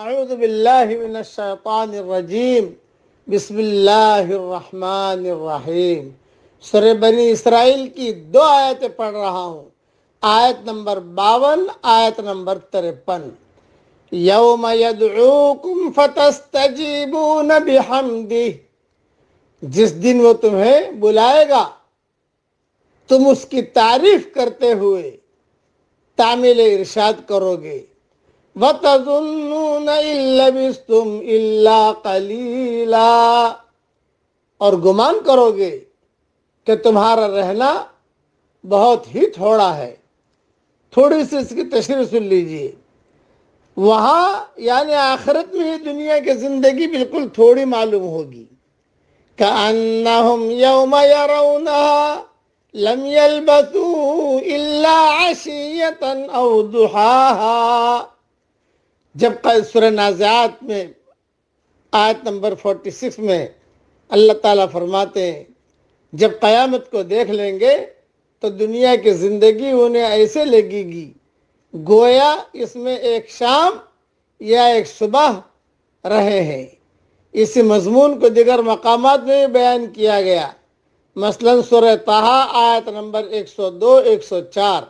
اعوذ باللہ من الشیطان الرجیم بسم اللہ الرحمن الرحیم سر بنی اسرائیل کی دو آیتیں پڑھ رہا ہوں آیت نمبر باون آیت نمبر ترپن یوم یدعوکم فتستجیبون بحمدی جس دن وہ تمہیں بلائے گا تم اس کی تعریف کرتے ہوئے تعمیل ارشاد کرو گے وَتَظُنُّونَ إِن لَبِسْتُمْ إِلَّا قَلِيلًا اور گمان کرو گے کہ تمہارا رہنا بہت ہی تھوڑا ہے تھوڑی سے اس کی تشریح سن لیجئے وہاں یعنی آخرت میں ہی دنیا کے زندگی بالکل تھوڑی معلوم ہوگی کَأَنَّهُمْ يَوْمَ يَرَوْنَهَا لَمْ يَلْبَثُوا إِلَّا عَشِيَّةً أَوْ دُحَاهَا جب سورہ نازعات میں آیت نمبر فورٹی سکس میں اللہ تعالیٰ فرماتے ہیں جب قیامت کو دیکھ لیں گے تو دنیا کی زندگی انہیں ایسے لگے گی گویا اس میں ایک شام یا ایک صبح رہے ہیں اسی مضمون کو دیگر مقامات میں بھی بیان کیا گیا مثلا سورہ تہا آیت نمبر ایک سو دو ایک سو چار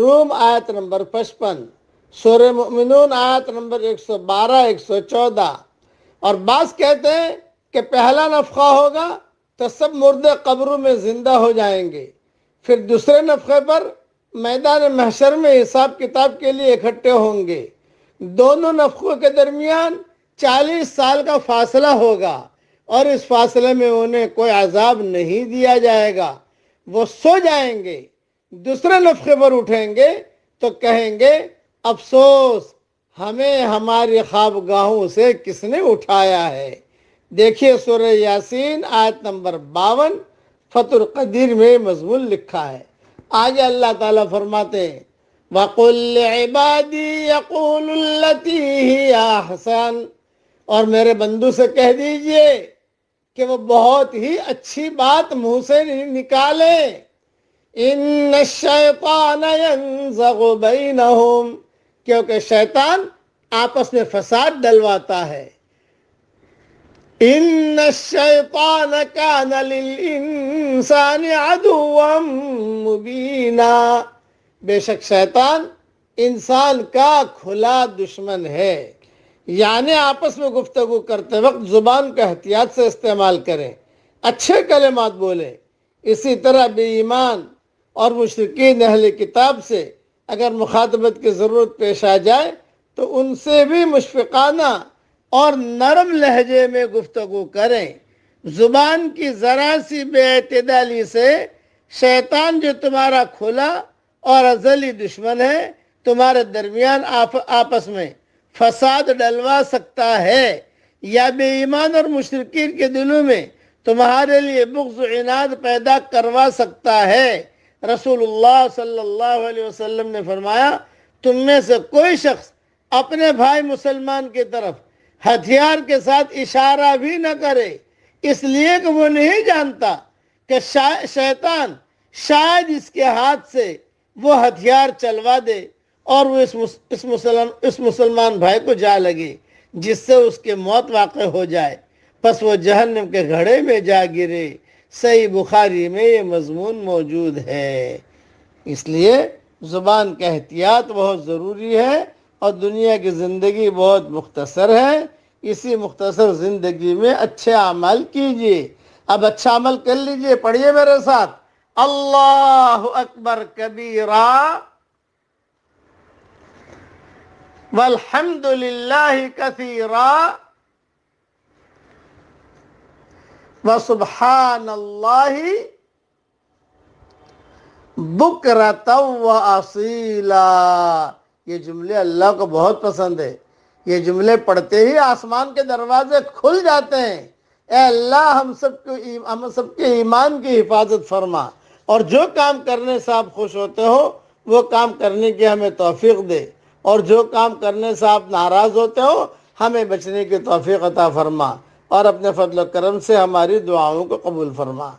روم آیت نمبر پچپن سورہ مؤمنون آیت نمبر ایک سو بارہ ایک سو چودہ اور بعض کہتے ہیں کہ پہلا نفقہ ہوگا تو سب مرد قبروں میں زندہ ہو جائیں گے پھر دوسرے نفقے پر میدان محشر میں حساب کتاب کے لیے اکٹھے ہوں گے دونوں نفقوں کے درمیان چالیس سال کا فاصلہ ہوگا اور اس فاصلے میں انہیں کوئی عذاب نہیں دیا جائے گا وہ سو جائیں گے دوسرے نفخے پر اٹھیں گے تو کہیں گے افسوس ہمیں ہماری خوابگاہوں سے کس نے اٹھایا ہے دیکھیے سورہ یاسین آیت نمبر باون فتر قدیر میں مضمون لکھا ہے آگے اللہ تعالیٰ فرماتے ہیں وَقُلْ عبادی يَقُولُ التی ہی آحسن اور میرے بندو سے کہہ دیجئے کہ وہ بہت ہی اچھی بات منہ سے نہیں نکالے ان الشیطان ینزغ بینہم کیونکہ شیطان آپس میں فساد ڈلواتا ہے بے شک شیطان انسان کا کھلا دشمن ہے یعنی آپس میں گفتگو کرتے وقت زبان کا احتیاط سے استعمال کریں اچھے کلمات بولیں اسی طرح بے ایمان اور مشرقین اہل کتاب سے اگر مخاطبت کی ضرورت پیش آ جائے تو ان سے بھی مشفقانہ اور نرم لہجے میں گفتگو کریں زبان کی ذرا سی بے اعتدالی سے شیطان جو تمہارا کھلا اور ازلی دشمن ہے تمہارے درمیان آپس میں فساد ڈلوا سکتا ہے یا بے ایمان اور مشرقین کے دلوں میں تمہارے لیے و عناد پیدا کروا سکتا ہے رسول اللہ صلی اللہ علیہ وسلم نے فرمایا تم میں سے کوئی شخص اپنے بھائی مسلمان کی طرف ہتھیار کے ساتھ اشارہ بھی نہ کرے اس لیے کہ وہ نہیں جانتا کہ شیطان شاید اس کے ہاتھ سے وہ ہتھیار چلوا دے اور وہ اس مسلمان بھائی کو جا لگے جس سے اس کے موت واقع ہو جائے پس وہ جہنم کے گھڑے میں جا گرے صحیح بخاری میں یہ مضمون موجود ہے اس لیے زبان کا احتیاط بہت ضروری ہے اور دنیا کی زندگی بہت مختصر ہے اسی مختصر زندگی میں اچھے عمل کیجیے اب اچھا عمل کر لیجئے پڑھیے میرے ساتھ اللہ اکبر کبیرہ والحمد للہ کثیرہ وسبحان اللہ بک را یہ جملے اللہ کو بہت پسند ہے یہ جملے پڑھتے ہی آسمان کے دروازے کھل جاتے ہیں اے اللہ ہم سب کو ہم سب کے ایمان کی حفاظت فرما اور جو کام کرنے سے آپ خوش ہوتے ہو وہ کام کرنے کے ہمیں توفیق دے اور جو کام کرنے سے آپ ناراض ہوتے ہو ہمیں بچنے کے توفیق عطا فرما اور اپنے فضل و کرم سے ہماری دعاؤں کو قبول فرما